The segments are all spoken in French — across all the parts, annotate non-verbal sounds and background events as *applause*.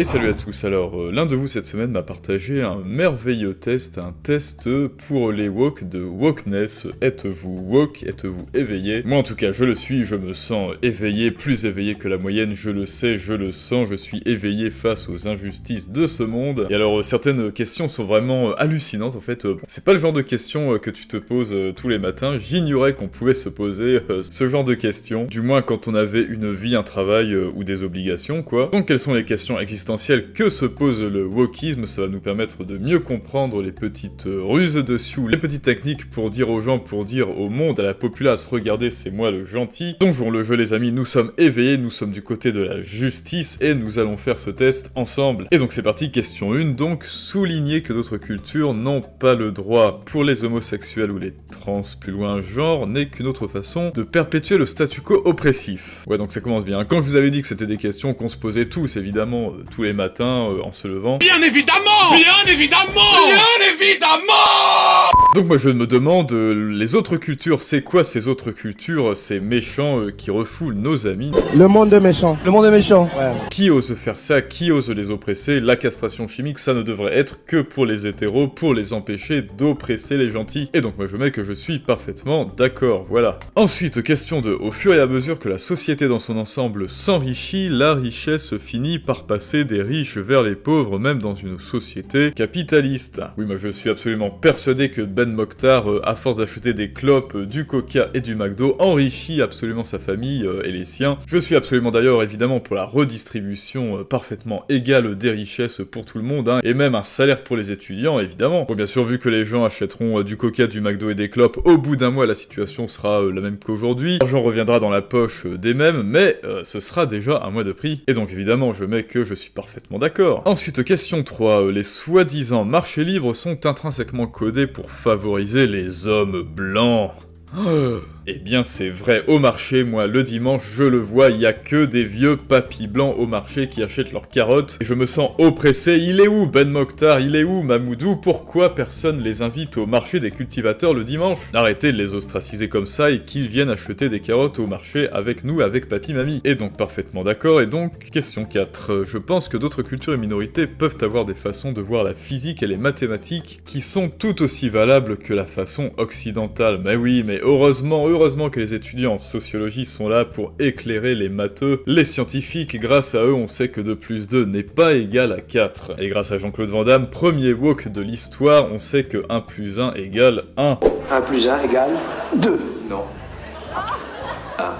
Et salut à tous, alors euh, l'un de vous cette semaine m'a partagé un merveilleux test, un test pour les walks de wokeness. Êtes-vous woke Êtes-vous éveillé Moi en tout cas je le suis, je me sens éveillé, plus éveillé que la moyenne, je le sais, je le sens, je suis éveillé face aux injustices de ce monde. Et alors euh, certaines questions sont vraiment euh, hallucinantes en fait, c'est pas le genre de questions que tu te poses tous les matins, j'ignorais qu'on pouvait se poser ce genre de questions, du moins quand on avait une vie, un travail ou des obligations quoi. Donc quelles sont les questions existantes que se pose le wokisme, ça va nous permettre de mieux comprendre les petites ruses dessus, les petites techniques pour dire aux gens, pour dire au monde, à la populace, regardez, c'est moi le gentil. donc Donjons le jeu les amis, nous sommes éveillés, nous sommes du côté de la justice et nous allons faire ce test ensemble. Et donc c'est parti, question 1, donc souligner que d'autres cultures n'ont pas le droit pour les homosexuels ou les trans plus loin genre n'est qu'une autre façon de perpétuer le statu quo oppressif. Ouais donc ça commence bien. Quand je vous avais dit que c'était des questions qu'on se posait tous, évidemment, euh, les matins euh, en se levant. Bien évidemment Bien évidemment Bien évidemment donc moi je me demande, euh, les autres cultures, c'est quoi ces autres cultures, ces méchants euh, qui refoulent nos amis Le monde de méchants. Le monde est méchants, Qui ose faire ça Qui ose les oppresser La castration chimique, ça ne devrait être que pour les hétéros, pour les empêcher d'oppresser les gentils. Et donc moi je mets que je suis parfaitement d'accord, voilà. Ensuite, question de, au fur et à mesure que la société dans son ensemble s'enrichit, la richesse finit par passer des riches vers les pauvres, même dans une société capitaliste. Oui, moi je suis absolument persuadé que ben Mokhtar, euh, à force d'acheter des clopes, euh, du coca et du McDo, enrichit absolument sa famille euh, et les siens. Je suis absolument d'ailleurs évidemment pour la redistribution parfaitement égale des richesses pour tout le monde, hein, et même un salaire pour les étudiants, évidemment. Bon, bien sûr, vu que les gens achèteront du coca, du McDo et des clopes, au bout d'un mois, la situation sera la même qu'aujourd'hui. L'argent reviendra dans la poche des mêmes, mais ce sera déjà un mois de prix. Et donc, évidemment, je mets que je suis parfaitement d'accord. Ensuite, question 3. Les soi-disant marchés libres sont intrinsèquement codés pour favoriser les hommes blancs. Ah. Eh bien c'est vrai, au marché, moi le dimanche je le vois, il y a que des vieux papis blancs au marché qui achètent leurs carottes, et je me sens oppressé, il est où Ben Mokhtar, il est où Mamoudou, pourquoi personne les invite au marché des cultivateurs le dimanche Arrêtez de les ostraciser comme ça et qu'ils viennent acheter des carottes au marché avec nous, avec papy mamie. Et donc parfaitement d'accord, et donc question 4, euh, je pense que d'autres cultures et minorités peuvent avoir des façons de voir la physique et les mathématiques qui sont tout aussi valables que la façon occidentale. Mais oui, mais heureusement, heureusement Heureusement que les étudiants en sociologie sont là pour éclairer les matheux, les scientifiques, grâce à eux on sait que 2 plus 2 n'est pas égal à 4. Et grâce à Jean-Claude Van Damme, premier woke de l'histoire, on sait que 1 plus 1 égale 1. 1 plus 1 égale 2. Non. 1. Ah.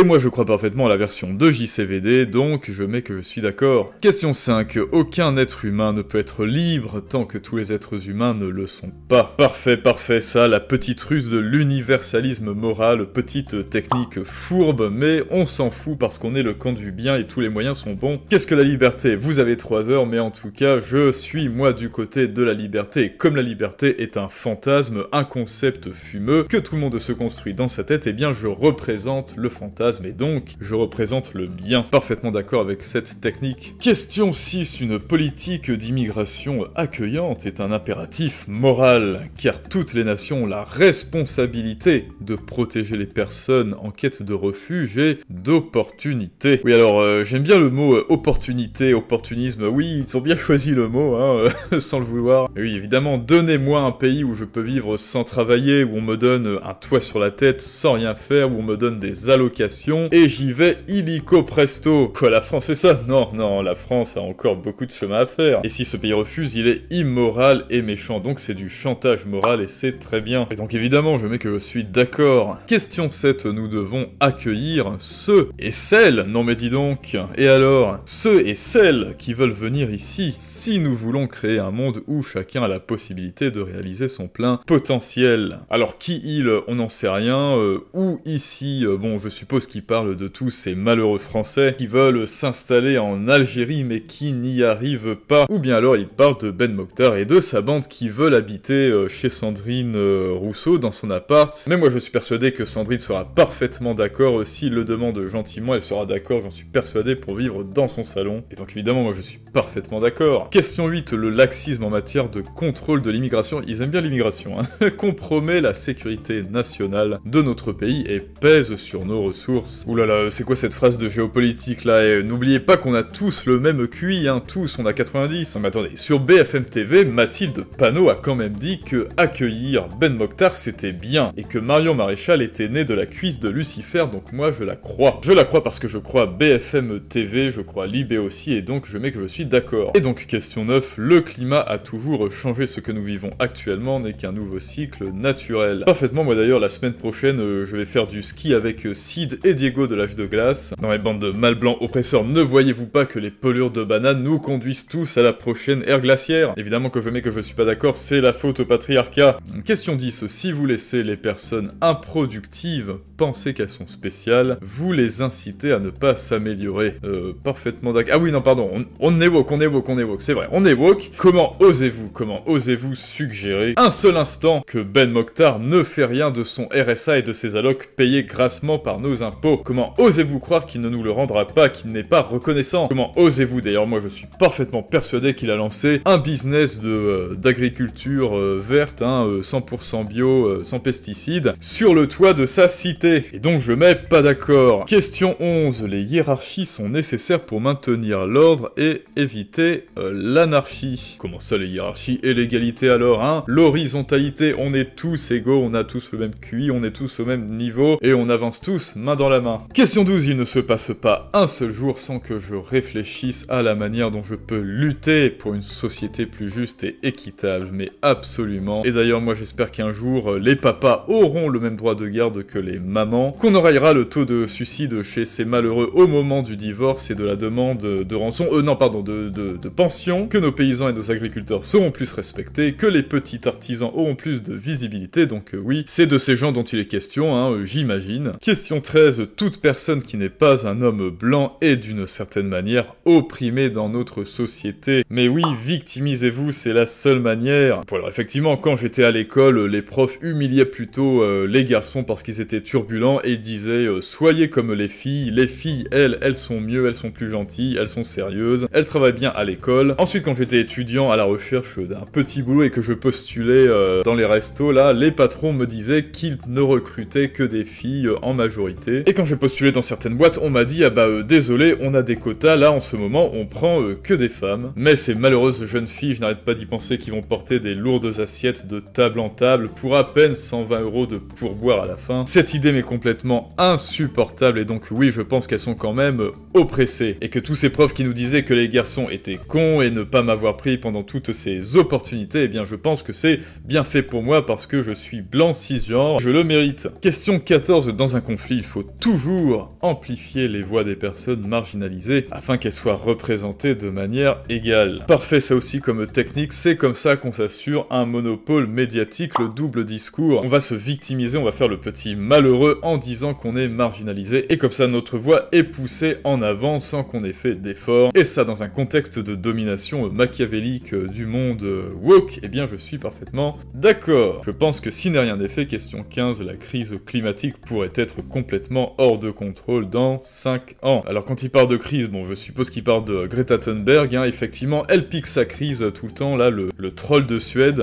Et moi je crois parfaitement à la version de JCVD, donc je mets que je suis d'accord. Question 5. Aucun être humain ne peut être libre tant que tous les êtres humains ne le sont pas. Parfait, parfait, ça, la petite ruse de l'universalisme moral, petite technique fourbe, mais on s'en fout parce qu'on est le camp du bien et tous les moyens sont bons. Qu'est-ce que la liberté Vous avez trois heures, mais en tout cas, je suis moi du côté de la liberté. comme la liberté est un fantasme, un concept fumeux, que tout le monde se construit dans sa tête, et eh bien je représente le fantasme mais donc je représente le bien. Parfaitement d'accord avec cette technique. Question 6. Une politique d'immigration accueillante est un impératif moral, car toutes les nations ont la responsabilité de protéger les personnes en quête de refuge et d'opportunité. Oui, alors euh, j'aime bien le mot euh, opportunité, opportunisme. Oui, ils ont bien choisi le mot, hein, *laughs* sans le vouloir. oui, évidemment, donnez-moi un pays où je peux vivre sans travailler, où on me donne un toit sur la tête sans rien faire, où on me donne des allocations et j'y vais illico presto. Quoi, la France fait ça Non, non, la France a encore beaucoup de chemin à faire. Et si ce pays refuse, il est immoral et méchant, donc c'est du chantage moral et c'est très bien. Et donc évidemment, je mets que je suis d'accord. Question 7, nous devons accueillir ceux et celles, non mais dis donc, et alors, ceux et celles qui veulent venir ici, si nous voulons créer un monde où chacun a la possibilité de réaliser son plein potentiel. Alors qui il, on n'en sait rien, euh, ou ici, euh, bon je suppose qui parle de tous ces malheureux Français qui veulent s'installer en Algérie mais qui n'y arrivent pas. Ou bien alors il parle de Ben Mokhtar et de sa bande qui veulent habiter euh, chez Sandrine euh, Rousseau dans son appart. Mais moi je suis persuadé que Sandrine sera parfaitement d'accord euh, s'il le demande gentiment, elle sera d'accord, j'en suis persuadé, pour vivre dans son salon. Et donc évidemment moi je suis parfaitement d'accord. Question 8, le laxisme en matière de contrôle de l'immigration, ils aiment bien l'immigration, hein. *laughs* compromet la sécurité nationale de notre pays et pèse sur nos ressources. Oulala, là c'est quoi cette phrase de géopolitique là eh, n'oubliez pas qu'on a tous le même QI, hein, tous, on a 90. mais attendez, sur BFM TV, Mathilde Panot a quand même dit que accueillir Ben Mokhtar c'était bien, et que Marion Maréchal était née de la cuisse de Lucifer, donc moi je la crois. Je la crois parce que je crois BFM TV, je crois Libé aussi, et donc je mets que je suis d'accord. Et donc question 9, le climat a toujours changé ce que nous vivons actuellement n'est qu'un nouveau cycle naturel. Parfaitement, moi d'ailleurs la semaine prochaine euh, je vais faire du ski avec euh, Sid et Diego de l'âge de glace. Dans les bandes de mâles blancs oppresseurs, ne voyez-vous pas que les pelures de banane nous conduisent tous à la prochaine ère glaciaire Évidemment que je mets que je suis pas d'accord, c'est la faute au patriarcat. Question 10, si vous laissez les personnes improductives penser qu'elles sont spéciales, vous les incitez à ne pas s'améliorer. Euh, parfaitement d'accord. Ah oui, non, pardon, on, on est évoque, on évoque, on woke, c'est vrai, on est woke. Comment osez-vous, comment osez-vous suggérer un seul instant que Ben Mokhtar ne fait rien de son RSA et de ses allocs payés grassement par nos impôts Comment osez-vous croire qu'il ne nous le rendra pas, qu'il n'est pas reconnaissant Comment osez-vous D'ailleurs, moi je suis parfaitement persuadé qu'il a lancé un business euh, d'agriculture euh, verte, 100% hein, euh, bio, sans pesticides, sur le toit de sa cité. Et donc je mets pas d'accord. Question 11. Les hiérarchies sont nécessaires pour maintenir l'ordre et éviter euh, l'anarchie. Comment ça, les hiérarchies et l'égalité alors, hein L'horizontalité, on est tous égaux, on a tous le même QI, on est tous au même niveau, et on avance tous main dans la main. Question 12, il ne se passe pas un seul jour sans que je réfléchisse à la manière dont je peux lutter pour une société plus juste et équitable, mais absolument. Et d'ailleurs, moi j'espère qu'un jour, euh, les papas auront le même droit de garde que les mamans, qu'on enrayera le taux de suicide chez ces malheureux au moment du divorce et de la demande de rançon, euh non pardon, de, pensions, que nos paysans et nos agriculteurs seront plus respectés, que les petits artisans auront plus de visibilité, donc euh, oui, c'est de ces gens dont il est question, hein, euh, j'imagine. Question 13, toute personne qui n'est pas un homme blanc est d'une certaine manière opprimée dans notre société. Mais oui, victimisez-vous, c'est la seule manière. voilà alors effectivement, quand j'étais à l'école, les profs humiliaient plutôt euh, les garçons parce qu'ils étaient turbulents et disaient soyez comme les filles, les filles, elles, elles sont mieux, elles sont plus gentilles, elles sont sérieuses, elles travaillent va bien à l'école. Ensuite, quand j'étais étudiant à la recherche d'un petit boulot et que je postulais euh, dans les restos, là, les patrons me disaient qu'ils ne recrutaient que des filles euh, en majorité. Et quand j'ai postulé dans certaines boîtes, on m'a dit, ah bah euh, désolé, on a des quotas, là en ce moment, on prend que des femmes. Mais ces malheureuses jeunes filles, je n'arrête pas d'y penser, qui vont porter des lourdes assiettes de table en table pour à peine 120 euros de pourboire à la fin. Cette idée m'est complètement insupportable et donc oui, je pense qu'elles sont quand même oppressées. Et que tous ces profs qui nous disaient que les garçons était con et ne pas m'avoir pris pendant toutes ces opportunités, eh bien je pense que c'est bien fait pour moi parce que je suis blanc cisgenre, je le mérite. Question 14, dans un conflit, il faut toujours amplifier les voix des personnes marginalisées afin qu'elles soient représentées de manière égale. Parfait ça aussi comme technique, c'est comme ça qu'on s'assure un monopole médiatique, le double discours. On va se victimiser, on va faire le petit malheureux en disant qu'on est marginalisé et comme ça notre voix est poussée en avant sans qu'on ait fait d'efforts. Et ça dans un contexte de domination machiavélique euh, du monde euh, woke, eh bien je suis parfaitement d'accord. Je pense que si n'est rien n'est fait, question 15, la crise climatique pourrait être complètement hors de contrôle dans 5 ans. Alors quand il parle de crise, bon je suppose qu'il parle de Greta Thunberg, hein. effectivement elle pique sa crise tout le temps, là le, le troll de Suède.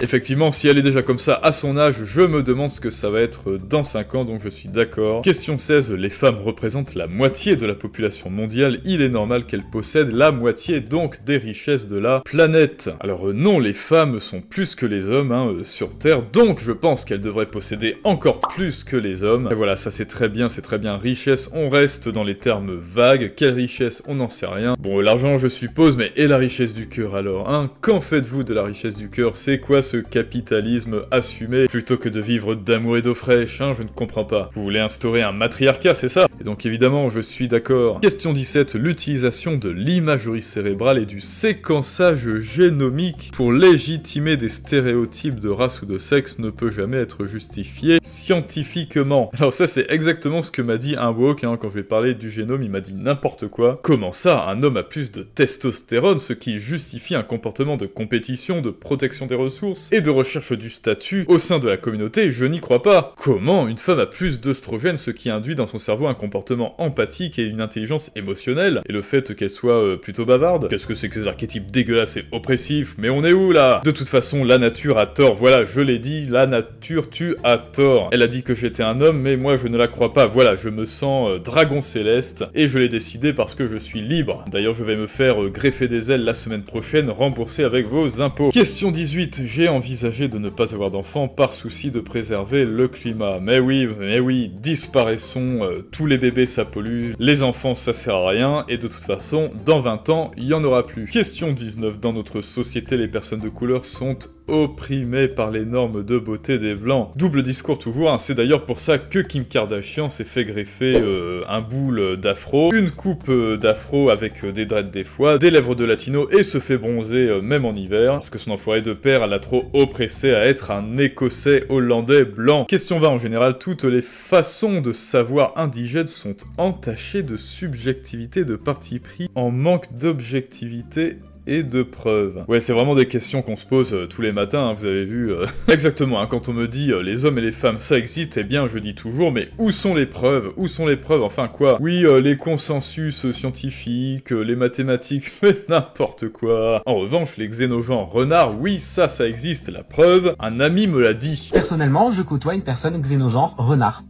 effectivement si elle est déjà comme ça à son âge, je me demande ce que ça va être dans 5 ans, donc je suis d'accord. Question 16, les femmes représentent la moitié de la population mondiale, il est normal qu'elles possède la moitié donc des richesses de la planète. Alors euh, non, les femmes sont plus que les hommes hein, euh, sur Terre, donc je pense qu'elles devraient posséder encore plus que les hommes. Et voilà, ça c'est très bien, c'est très bien. Richesse, on reste dans les termes vagues. Quelle richesse, on n'en sait rien. Bon, l'argent je suppose, mais et la richesse du cœur alors hein Qu'en faites-vous de la richesse du cœur C'est quoi ce capitalisme assumé Plutôt que de vivre d'amour et d'eau fraîche, hein, je ne comprends pas. Vous voulez instaurer un matriarcat, c'est ça Et donc évidemment, je suis d'accord. Question 17, l'utilisation de l'imagerie cérébrale et du séquençage génomique pour légitimer des stéréotypes de race ou de sexe ne peut jamais être justifié scientifiquement. Alors ça c'est exactement ce que m'a dit un woke hein. quand je vais parler du génome, il m'a dit n'importe quoi. Comment ça, un homme a plus de testostérone, ce qui justifie un comportement de compétition, de protection des ressources et de recherche du statut au sein de la communauté, je n'y crois pas. Comment une femme a plus d'œstrogènes, ce qui induit dans son cerveau un comportement empathique et une intelligence émotionnelle, et le fait qu'elle soit euh, plutôt bavarde. Qu'est-ce que c'est que ces archétypes dégueulasses et oppressifs Mais on est où là De toute façon, la nature a tort. Voilà, je l'ai dit, la nature tue à tort. Elle a dit que j'étais un homme, mais moi je ne la crois pas. Voilà, je me sens euh, dragon céleste et je l'ai décidé parce que je suis libre. D'ailleurs, je vais me faire euh, greffer des ailes la semaine prochaine, remboursé avec vos impôts. Question 18. J'ai envisagé de ne pas avoir d'enfants par souci de préserver le climat. Mais oui, mais oui, disparaissons, tous les bébés ça pollue, les enfants ça sert à rien et de toute façon dans 20 ans, il n'y en aura plus. Question 19. Dans notre société, les personnes de couleur sont opprimé par les normes de beauté des blancs. Double discours toujours, hein. c'est d'ailleurs pour ça que Kim Kardashian s'est fait greffer euh, un boule d'afro, une coupe euh, d'afro avec euh, des dreads des fois, des lèvres de latino et se fait bronzer même en hiver, parce que son enfoiré de père l'a trop oppressé à être un écossais hollandais blanc. Question 20 en général, toutes les façons de savoir indigènes sont entachées de subjectivité, de parti pris, en manque d'objectivité et de preuves. Ouais, c'est vraiment des questions qu'on se pose euh, tous les matins, hein, vous avez vu. Euh, *laughs* exactement, hein, quand on me dit euh, les hommes et les femmes ça existe, eh bien je dis toujours, mais où sont les preuves Où sont les preuves Enfin quoi Oui, les consensus scientifiques, les mathématiques, *laughs* mais n'importe quoi. En revanche, les xénogènes renards, oui, ça, ça existe, la preuve, un ami me l'a dit. Personnellement, je côtoie une personne xénogène renard.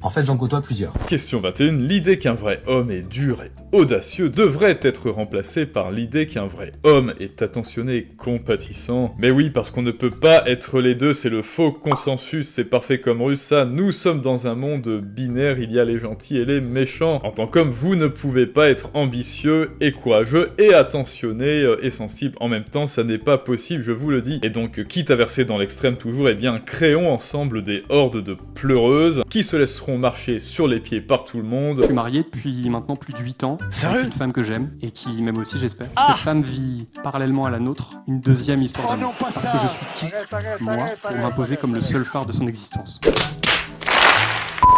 En fait, j'en côtoie plusieurs. Question 21, l'idée qu'un vrai homme est dur et audacieux devrait être remplacé par l'idée qu'un vrai homme est attentionné et compatissant. Mais oui, parce qu'on ne peut pas être les deux, c'est le faux consensus, c'est parfait comme russe, ça, nous sommes dans un monde binaire, il y a les gentils et les méchants. En tant qu'homme, vous ne pouvez pas être ambitieux et courageux et attentionné euh, et sensible en même temps, ça n'est pas possible, je vous le dis. Et donc, quitte à verser dans l'extrême toujours, eh bien, créons ensemble des hordes de pleureuses qui se laisseront marcher sur les pieds par tout le monde. Je suis marié depuis maintenant plus de 8 ans ans. Sérieux Une femme que j'aime et qui m'aime aussi, j'espère. Ah cette femme vit parallèlement à la nôtre une deuxième histoire de Oh parce que je suis qui Moi, pour m'imposer comme le seul phare de son existence.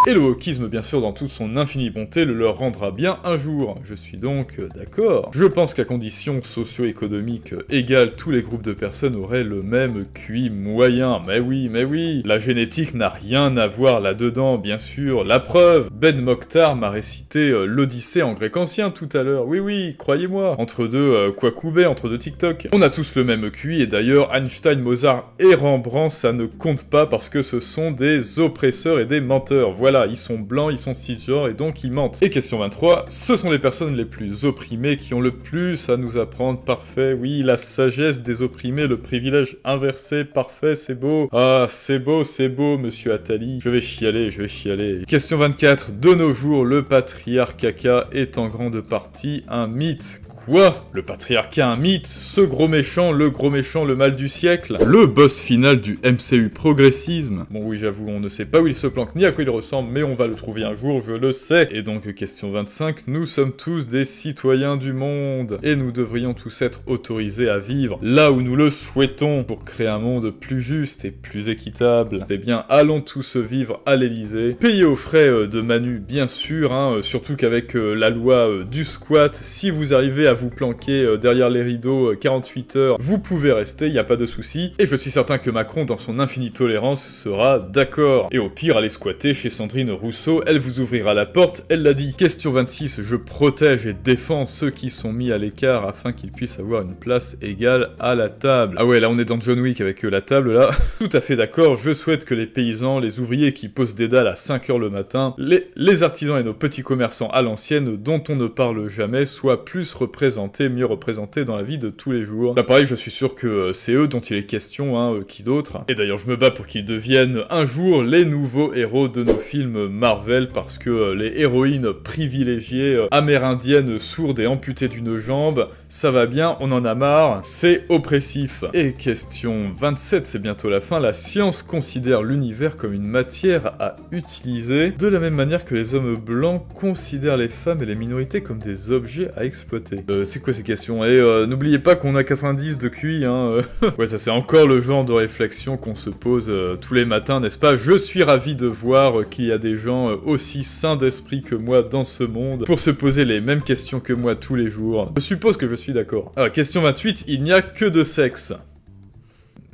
Et le wokisme, bien sûr, dans toute son infinie bonté, le leur rendra bien un jour. Je suis donc euh, d'accord. Je pense qu'à condition socio-économique égale, tous les groupes de personnes auraient le même QI moyen. Mais oui, mais oui. La génétique n'a rien à voir là-dedans, bien sûr. La preuve, Ben Mokhtar m'a récité euh, l'Odyssée en grec ancien tout à l'heure. Oui, oui, croyez-moi. Entre deux euh, Kwakubé, entre deux TikTok. On a tous le même QI, et d'ailleurs, Einstein, Mozart et Rembrandt, ça ne compte pas parce que ce sont des oppresseurs et des menteurs voilà, ils sont blancs, ils sont cisgenres et donc ils mentent. Et question 23, ce sont les personnes les plus opprimées qui ont le plus à nous apprendre. Parfait, oui, la sagesse des opprimés, le privilège inversé, parfait, c'est beau. Ah, c'est beau, c'est beau, monsieur Attali. Je vais chialer, je vais chialer. Question 24, de nos jours, le patriarcat est en grande partie un mythe. Quoi Le patriarcat un mythe Ce gros méchant, le gros méchant, le mal du siècle Le boss final du MCU progressisme Bon oui j'avoue, on ne sait pas où il se planque ni à quoi il ressemble, mais on va le trouver un jour, je le sais. Et donc, question 25, nous sommes tous des citoyens du monde, et nous devrions tous être autorisés à vivre là où nous le souhaitons, pour créer un monde plus juste et plus équitable. Eh bien, allons tous vivre à l'Elysée, payés aux frais euh, de Manu, bien sûr, hein, euh, surtout qu'avec euh, la loi du squat, si vous arrivez à vous planquer derrière les rideaux 48 heures, vous pouvez rester, il n'y a pas de souci. Et je suis certain que Macron, dans son infinie tolérance, sera d'accord. Et au pire, aller squatter chez son Rousseau, elle vous ouvrira la porte, elle l'a dit. Question 26, je protège et défends ceux qui sont mis à l'écart afin qu'ils puissent avoir une place égale à la table. Ah ouais, là on est dans John Wick avec euh, la table là. *laughs* Tout à fait d'accord, je souhaite que les paysans, les ouvriers qui posent des dalles à 5h le matin, les, les artisans et nos petits commerçants à l'ancienne dont on ne parle jamais soient plus représentés, mieux représentés dans la vie de tous les jours. Là pareil, je suis sûr que euh, c'est eux dont il est question, hein, euh, qui d'autre. Et d'ailleurs je me bats pour qu'ils deviennent un jour les nouveaux héros de nos films Marvel parce que euh, les héroïnes privilégiées euh, amérindiennes sourdes et amputées d'une jambe, ça va bien, on en a marre, c'est oppressif. Et question 27, c'est bientôt la fin, la science considère l'univers comme une matière à utiliser, de la même manière que les hommes blancs considèrent les femmes et les minorités comme des objets à exploiter. Euh, c'est quoi ces questions Et n'oubliez pas qu'on a 90 de QI, hein, *laughs* ouais, ça c'est encore le genre de réflexion qu'on se pose tous les matins, n'est-ce pas Je suis ravi de voir qu'il y a des gens euh, aussi sains d'esprit que moi dans ce monde pour se poser les mêmes questions que moi tous les jours. Je suppose que je suis d'accord. question 28, il n'y a que de sexe.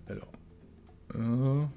Alors...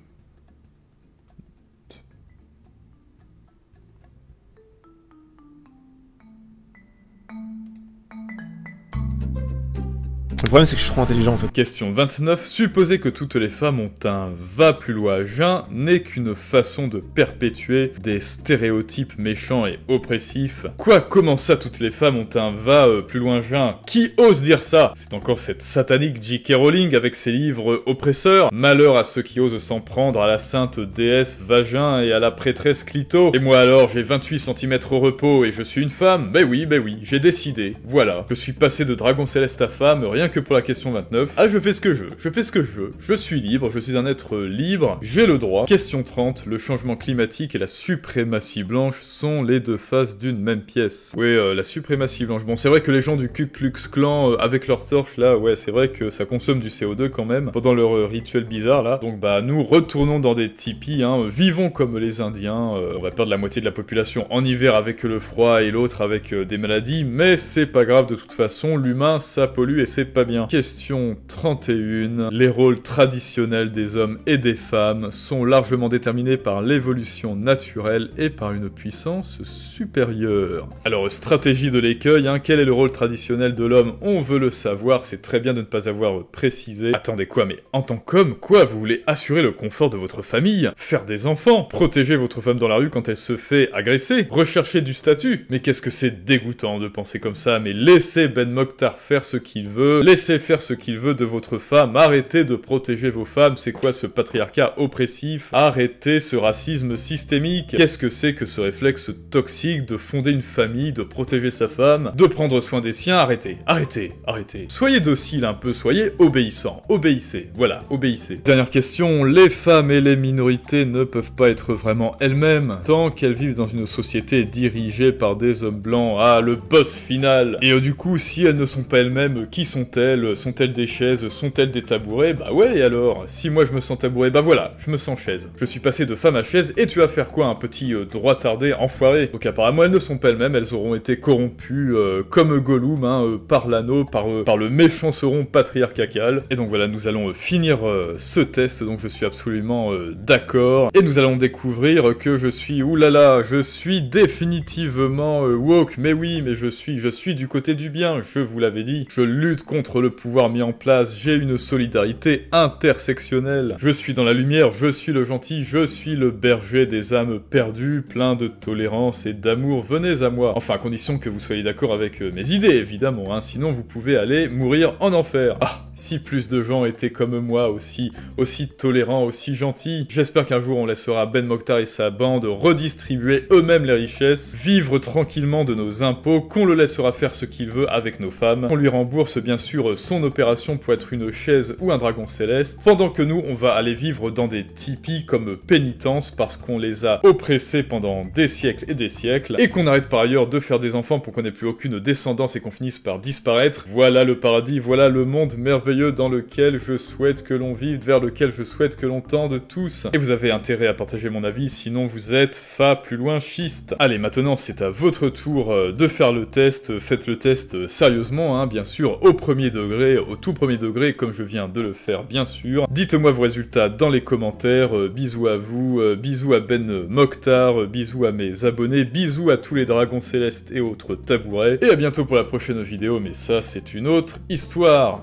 Le problème, c'est que je suis trop intelligent en fait. Question 29. Supposer que toutes les femmes ont un va plus loin jeun n'est qu'une façon de perpétuer des stéréotypes méchants et oppressifs. Quoi, comment ça, toutes les femmes ont un va euh, plus loin jeun Qui ose dire ça C'est encore cette satanique J.K. Rowling avec ses livres oppresseurs. Malheur à ceux qui osent s'en prendre à la sainte déesse vagin et à la prêtresse clito. Et moi alors, j'ai 28 cm au repos et je suis une femme Ben oui, ben oui, j'ai décidé. Voilà, je suis passé de dragon céleste à femme, rien que pour la question 29, ah je fais ce que je veux, je fais ce que je veux, je suis libre, je suis un être libre, j'ai le droit. Question 30, le changement climatique et la suprématie blanche sont les deux faces d'une même pièce. Oui, euh, la suprématie blanche, bon c'est vrai que les gens du Ku Klux Klan, euh, avec leur torche là, ouais c'est vrai que ça consomme du CO2 quand même, pendant leur euh, rituel bizarre là. Donc bah nous retournons dans des tipis, hein, vivons comme les Indiens, on va perdre la moitié de la population en hiver avec le froid et l'autre avec des maladies, mais c'est pas grave de toute façon, l'humain ça pollue et c'est pas bien. Question 31. Les rôles traditionnels des hommes et des femmes sont largement déterminés par l'évolution naturelle et par une puissance supérieure. Alors, stratégie de l'écueil, hein, quel est le rôle traditionnel de l'homme On veut le savoir, c'est très bien de ne pas avoir précisé. Attendez quoi, mais en tant qu'homme, quoi, vous voulez assurer le confort de votre famille, faire des enfants, protéger votre femme dans la rue quand elle se fait agresser, rechercher du statut Mais qu'est-ce que c'est dégoûtant de penser comme ça, mais laissez Ben Mokhtar faire ce qu'il veut, laissez faire ce qu'il veut de votre femme, arrêtez de protéger vos femmes, c'est quoi ce patriarcat oppressif, arrêtez ce racisme systémique, qu'est-ce que c'est que ce réflexe toxique de fonder une famille, de protéger sa femme, de prendre soin des siens, arrêtez, arrêtez, arrêtez. Soyez docile un peu, soyez obéissant, obéissez, voilà, obéissez. Dernière question, les femmes et les minorités ne peuvent pas être vraiment elles-mêmes tant qu'elles vivent dans une société dirigée par des hommes blancs, ah le boss final. Et euh, du coup, si elles ne sont pas elles-mêmes, qui sont-elles sont-elles des chaises Sont-elles des tabourets Bah ouais, alors Si moi je me sens tabouret, bah voilà, je me sens chaise. Je suis passé de femme à chaise, et tu vas faire quoi, un petit euh, droit tardé enfoiré Donc apparemment, elles ne sont pas elles-mêmes, elles auront été corrompues, euh, comme Gollum, hein, euh, par l'anneau, par, le méchant seron patriarcal. Et donc voilà, nous allons finir ce test, donc je suis absolument d'accord. Et nous allons découvrir que je suis, oulala, je suis définitivement woke, mais oui, mais je suis, je suis du côté du bien, je vous l'avais dit, je lutte contre le pouvoir mis en place, j'ai une solidarité intersectionnelle. Je suis dans la lumière, je suis le gentil, je suis le berger des âmes perdues, plein de tolérance et d'amour, venez à moi. Enfin, à condition que vous soyez d'accord avec euh, mes idées, évidemment, hein, sinon vous pouvez aller mourir en enfer. Ah, si plus de gens étaient comme moi, aussi, aussi tolérants, aussi gentils, j'espère qu'un jour on laissera Ben Mokhtar et sa bande redistribuer eux-mêmes les richesses, vivre tranquillement de nos impôts, qu'on le laissera faire ce qu'il veut avec nos femmes, qu'on lui rembourse bien sûr son opération pour être une chaise ou un dragon céleste, pendant que nous, on va aller vivre dans des tipis comme pénitence parce qu'on les a oppressés pendant des siècles et des siècles, et qu'on arrête par ailleurs de faire des enfants pour qu'on n'ait plus aucune descendance et qu'on finisse par disparaître. Voilà le paradis, voilà le monde merveilleux dans lequel je souhaite que l'on vive, vers lequel je souhaite que l'on tende tous. Et vous avez intérêt à partager mon avis, sinon vous êtes fa plus loin schiste. Allez, maintenant c'est à votre tour euh, de faire le test, faites le test sérieusement, hein, bien sûr, au premier degré au tout premier degré, comme je viens de le faire bien sûr. Dites-moi vos résultats dans les commentaires, euh, bisous à vous, euh, bisous à Ben Mokhtar, euh, bisous à mes abonnés, bisous à tous les dragons célestes et autres tabourets, et à bientôt pour la prochaine vidéo, mais ça c'est une autre histoire